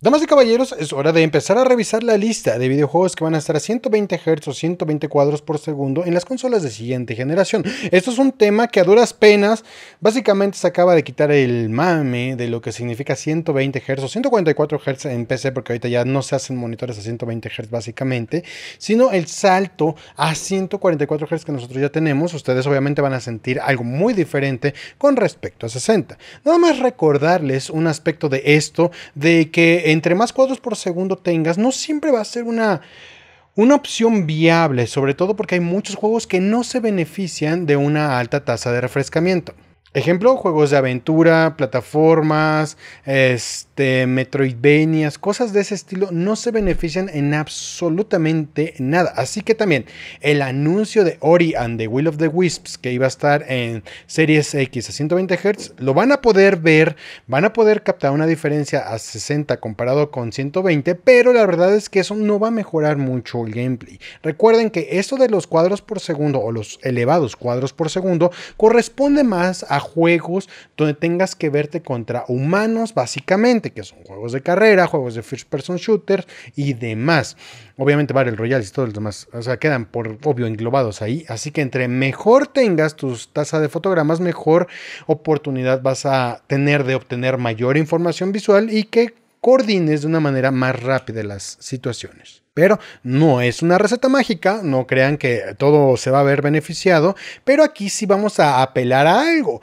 Damas y caballeros, es hora de empezar a revisar la lista de videojuegos que van a estar a 120 Hz o 120 cuadros por segundo en las consolas de siguiente generación. Esto es un tema que a duras penas básicamente se acaba de quitar el mame de lo que significa 120 Hz o 144 Hz en PC porque ahorita ya no se hacen monitores a 120 Hz básicamente, sino el salto a 144 Hz que nosotros ya tenemos. Ustedes obviamente van a sentir algo muy diferente con respecto a 60. Nada más recordarles un aspecto de esto, de que entre más cuadros por segundo tengas, no siempre va a ser una, una opción viable, sobre todo porque hay muchos juegos que no se benefician de una alta tasa de refrescamiento. Ejemplo, juegos de aventura, plataformas, este, metroidvanias, cosas de ese estilo no se benefician en absolutamente nada. Así que también el anuncio de Ori and the Will of the Wisps que iba a estar en Series X a 120 Hz, lo van a poder ver, van a poder captar una diferencia a 60 comparado con 120, pero la verdad es que eso no va a mejorar mucho el gameplay. Recuerden que esto de los cuadros por segundo o los elevados cuadros por segundo corresponde más a juegos donde tengas que verte contra humanos, básicamente, que son juegos de carrera, juegos de first person shooters y demás. Obviamente Barrel Royale y todos los demás, o sea, quedan por obvio englobados ahí. Así que entre mejor tengas tu tasa de fotogramas, mejor oportunidad vas a tener de obtener mayor información visual y que coordines de una manera más rápida las situaciones. Pero no es una receta mágica, no crean que todo se va a ver beneficiado, pero aquí sí vamos a apelar a algo.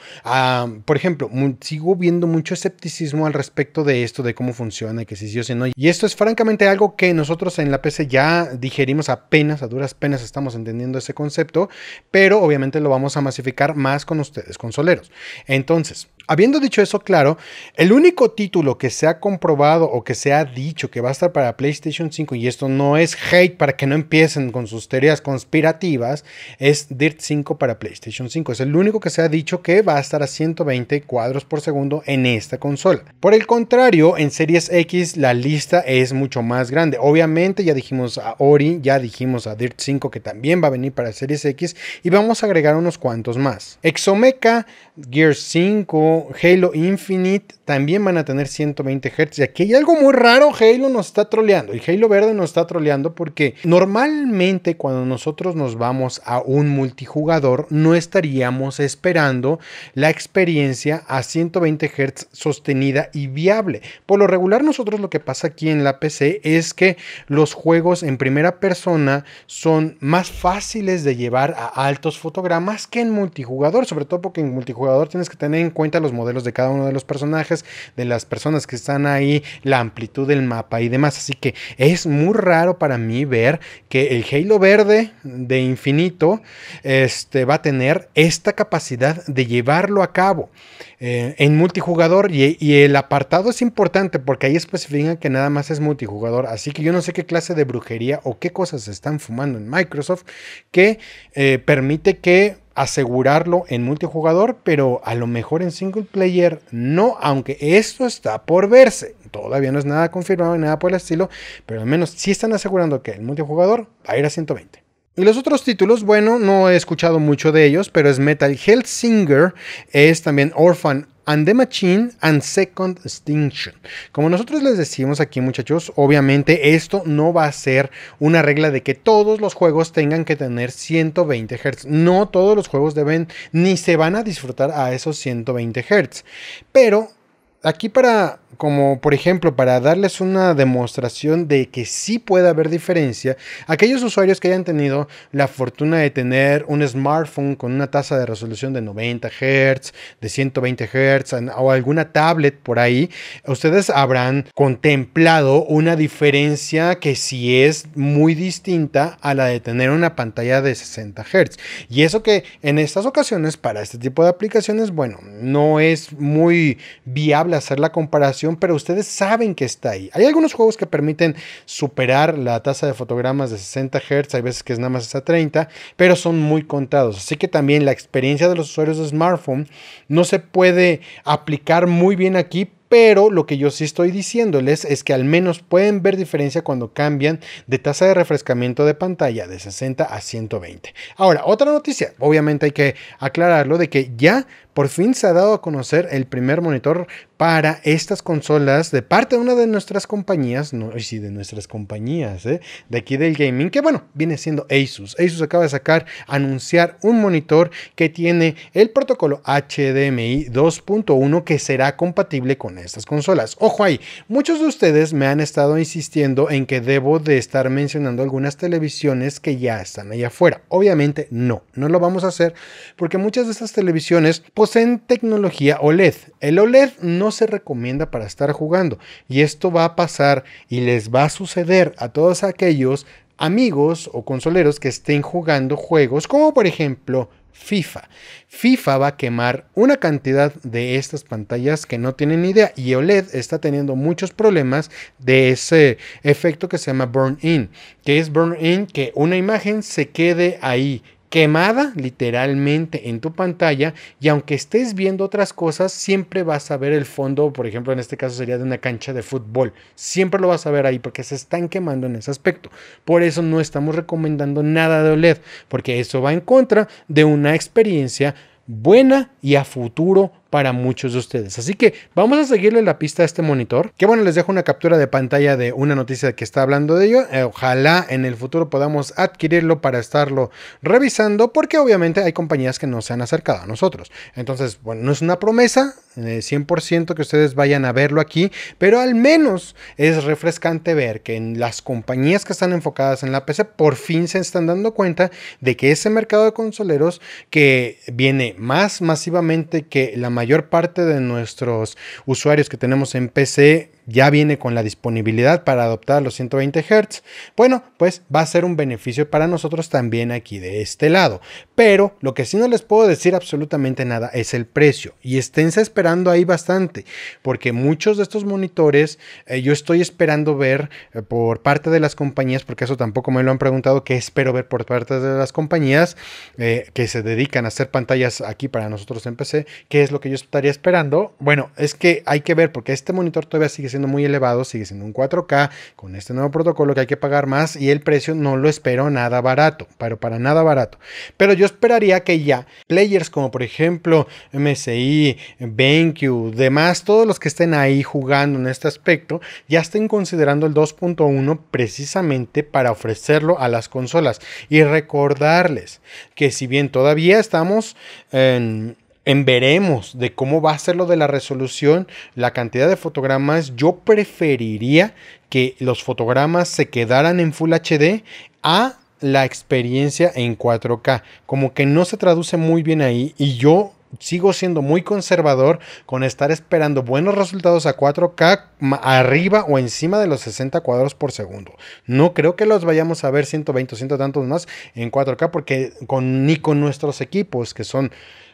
por ejemplo, sigo viendo mucho escepticismo al respecto de esto, de cómo funciona, que si sí o si no. Y esto es francamente algo que nosotros en la PC ya digerimos apenas, a duras penas estamos entendiendo ese concepto, pero obviamente lo vamos a masificar más con ustedes, consoleros. Entonces, Habiendo dicho eso, claro, el único título que se ha comprobado o que se ha dicho que va a estar para PlayStation 5, y esto no no es hate para que no empiecen con sus teorías conspirativas, es Dirt 5 para PlayStation 5. Es el único que se ha dicho que va a estar a 120 cuadros por segundo en esta consola. Por el contrario, en Series X la lista es mucho más grande. Obviamente ya dijimos a Ori, ya dijimos a Dirt 5 que también va a venir para Series X y vamos a agregar unos cuantos más. Exomeca, Gear 5, Halo Infinite también van a tener 120 Hz. Y aquí hay algo muy raro, Halo nos está troleando. El Halo verde nos está troleando porque normalmente cuando nosotros nos vamos a un multijugador no estaríamos esperando la experiencia a 120 Hz sostenida y viable. Por lo regular nosotros lo que pasa aquí en la PC es que los juegos en primera persona son más fáciles de llevar a altos fotogramas que en multijugador, sobre todo porque en multijugador tienes que tener en cuenta los modelos de cada uno de los personajes, de las personas que están ahí, la amplitud del mapa y demás. Así que es muy raro para mí ver que el Halo verde de infinito este, va a tener esta capacidad de llevarlo a cabo eh, en multijugador. Y, el apartado es importante porque ahí especifican que nada más es multijugador. Así que yo no sé qué clase de brujería o qué cosas están fumando en Microsoft que eh, permite que asegurarlo en multijugador, pero a lo mejor en single player no, aunque esto está por verse. Todavía no es nada confirmado ni nada por el estilo, pero al menos si están asegurando que el multijugador va a ir a 120. Y los otros títulos, bueno, no he escuchado mucho de ellos, pero es Metal Singer es también Orphan and the Machine and Second Extinction. Como nosotros les decimos aquí muchachos, obviamente esto no va a ser una regla de que todos los juegos tengan que tener 120 Hz. No todos los juegos deben ni se van a disfrutar a esos 120 Hz. Pero aquí para como por ejemplo para darles una demostración de que sí puede haber diferencia, aquellos usuarios que hayan tenido la fortuna de tener un smartphone con una tasa de resolución de 90 Hz, de 120 Hz o alguna tablet por ahí, ustedes habrán contemplado una diferencia que sí es muy distinta a la de tener una pantalla de 60 Hz. Y eso que en estas ocasiones para este tipo de aplicaciones, bueno, no es muy viable hacer la comparación pero ustedes saben que está ahí. Hay algunos juegos que permiten superar la tasa de fotogramas de 60 Hz, hay veces que es nada más esa 30, pero son muy contados. Así que también la experiencia de los usuarios de smartphone no se puede aplicar muy bien aquí, pero lo que yo sí estoy diciéndoles es que al menos pueden ver diferencia cuando cambian de tasa de refrescamiento de pantalla de 60 a 120. Ahora, otra noticia, obviamente hay que aclararlo de que ya por fin se ha dado a conocer el primer monitor para estas consolas de parte de una de nuestras compañías, no, sí, de nuestras compañías, ¿eh? de aquí del gaming, que bueno, viene siendo Asus. Asus acaba de sacar, anunciar un monitor que tiene el protocolo HDMI 2.1 que será compatible con estas consolas. Ojo ahí, muchos de ustedes me han estado insistiendo en que debo de estar mencionando algunas televisiones que ya están allá afuera. Obviamente no, no lo vamos a hacer porque muchas de estas televisiones en tecnología OLED. El OLED no se recomienda para estar jugando y esto va a pasar y les va a suceder a todos aquellos amigos o consoleros que estén jugando juegos como por ejemplo FIFA. FIFA va a quemar una cantidad de estas pantallas que no tienen idea y OLED está teniendo muchos problemas de ese efecto que se llama burn in, que es burn in que una imagen se quede ahí quemada literalmente en tu pantalla y aunque estés viendo otras cosas, siempre vas a ver el fondo, por ejemplo, en este caso sería de una cancha de fútbol, siempre lo vas a ver ahí porque se están quemando en ese aspecto. Por eso no estamos recomendando nada de OLED, porque eso va en contra de una experiencia buena y a futuro para muchos de ustedes. Así que vamos a seguirle la pista a este monitor. Que bueno, les dejo una captura de pantalla de una noticia que está hablando de ello. Eh, ojalá en el futuro podamos adquirirlo para estarlo revisando, porque obviamente hay compañías que no se han acercado a nosotros. Entonces, bueno, no es una promesa, 100% eh, que ustedes vayan a verlo aquí, pero al menos es refrescante ver que en las compañías que están enfocadas en la PC por fin se están dando cuenta de que ese mercado de consoleros que viene más masivamente que la mayoría mayor parte de nuestros usuarios que tenemos en PC ya viene con la disponibilidad para adoptar los 120 Hz, bueno, pues va a ser un beneficio para nosotros también aquí de este lado. Pero lo que sí no les puedo decir absolutamente nada es el precio. Y esténse esperando ahí bastante, porque muchos de estos monitores eh, yo estoy esperando ver eh, por parte de las compañías, porque eso tampoco me lo han preguntado, que espero ver por parte de las compañías eh, que se dedican a hacer pantallas aquí para nosotros en PC, qué es lo que yo estaría esperando. Bueno, es que hay que ver, porque este monitor todavía sigue muy elevado, sigue siendo un 4K con este nuevo protocolo que hay que pagar más y el precio no lo espero nada barato, pero para nada barato. Pero yo esperaría que ya players como por ejemplo MSI, BenQ, demás, todos los que estén ahí jugando en este aspecto, ya estén considerando el 2.1 precisamente para ofrecerlo a las consolas y recordarles que si bien todavía estamos en en veremos de cómo va a ser lo de la resolución, la cantidad de fotogramas, yo preferiría que los fotogramas se quedaran en Full HD a la experiencia en 4K. Como que no se traduce muy bien ahí y yo sigo siendo muy conservador con estar esperando buenos resultados a 4K arriba o encima de los 60 cuadros por segundo. No creo que los vayamos a ver 120 o 100 tantos más en 4K porque con, ni con nuestros equipos que son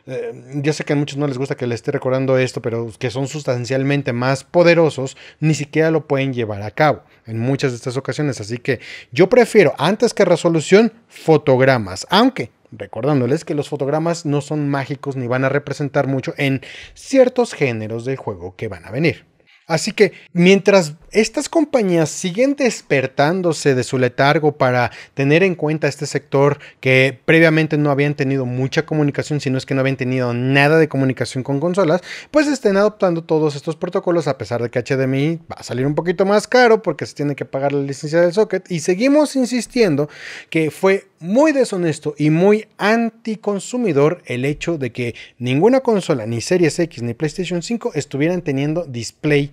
eh, ya sé que a muchos no les gusta que les esté recordando esto, pero que son sustancialmente más poderosos, ni siquiera lo pueden llevar a cabo en muchas de estas ocasiones. Así que yo prefiero, antes que resolución, fotogramas. Aunque recordándoles que los fotogramas no son mágicos ni van a representar mucho en ciertos géneros del juego que van a venir. Así que mientras estas compañías siguen despertándose de su letargo para tener en cuenta este sector que previamente no habían tenido mucha comunicación, sino es que no habían tenido nada de comunicación con consolas, pues estén adoptando todos estos protocolos a pesar de que HDMI va a salir un poquito más caro porque se tiene que pagar la licencia del socket y seguimos insistiendo que fue muy deshonesto y muy anticonsumidor el hecho de que ninguna consola, ni Series X ni PlayStation 5, estuvieran teniendo display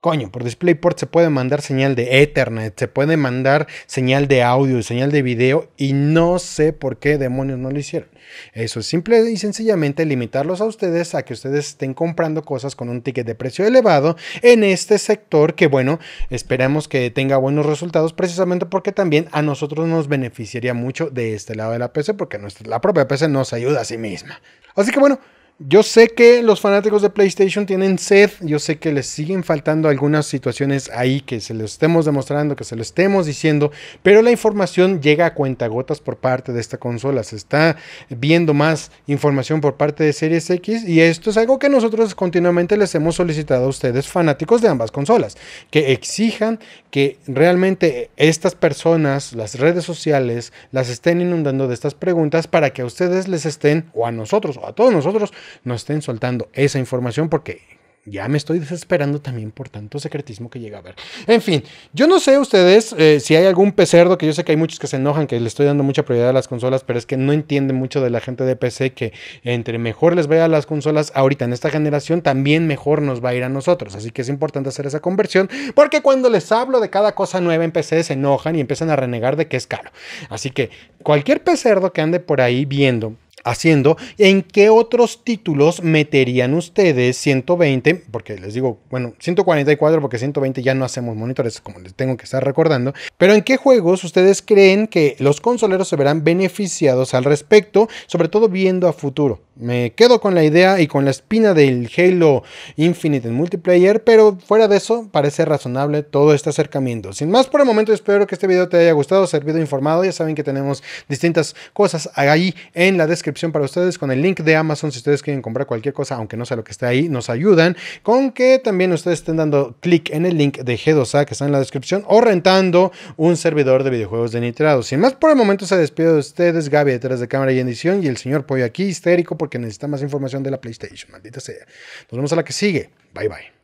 Coño, por DisplayPort se puede mandar señal de Ethernet, se puede mandar señal de audio, señal de video y no sé por qué demonios no lo hicieron. Eso es simple y sencillamente limitarlos a ustedes a que ustedes estén comprando cosas con un ticket de precio elevado en este sector que bueno, esperamos que tenga buenos resultados precisamente porque también a nosotros nos beneficiaría mucho de este lado de la PC porque nuestra, la propia PC nos ayuda a sí misma. Así que bueno, yo sé que los fanáticos de PlayStation tienen sed, yo sé que les siguen faltando algunas situaciones ahí que se les estemos demostrando, que se les estemos diciendo, pero la información llega a cuentagotas por parte de esta consola. Se está viendo más información por parte de Series X y esto es algo que nosotros continuamente les hemos solicitado a ustedes, fanáticos de ambas consolas, que exijan que realmente estas personas, las redes sociales, las estén inundando de estas preguntas para que a ustedes les estén, o a nosotros, o a todos nosotros, no estén soltando esa información porque ya me estoy desesperando también por tanto secretismo que llega a haber. En fin, yo no sé ustedes eh, si hay algún pecerdo, que yo sé que hay muchos que se enojan, que le estoy dando mucha prioridad a las consolas, pero es que no entienden mucho de la gente de PC que entre mejor les vaya a las consolas ahorita en esta generación, también mejor nos va a ir a nosotros. Así que es importante hacer esa conversión, porque cuando les hablo de cada cosa nueva en PC se enojan y empiezan a renegar de que es caro. Así que cualquier pecerdo que ande por ahí viendo haciendo, en qué otros títulos meterían ustedes 120, porque les digo, bueno, 144 porque 120 ya no hacemos monitores, como les tengo que estar recordando, pero en qué juegos ustedes creen que los consoleros se verán beneficiados al respecto, sobre todo viendo a futuro. Me quedo con la idea y con la espina del Halo Infinite en multiplayer, pero fuera de eso parece razonable todo este acercamiento. Sin más por el momento, espero que este video te haya gustado, servido, informado. Ya saben que tenemos distintas cosas ahí en la descripción para ustedes con el link de Amazon si ustedes quieren comprar cualquier cosa, aunque no sea lo que esté ahí, nos ayudan. Con que también ustedes estén dando clic en el link de G2A que está en la descripción o rentando un servidor de videojuegos de nitrado. Sin más por el momento, se despido de ustedes, Gaby detrás de cámara y edición y el señor Pollo aquí, histérico porque necesita más información de la PlayStation. Maldita sea. Nos vemos a la que sigue. Bye bye.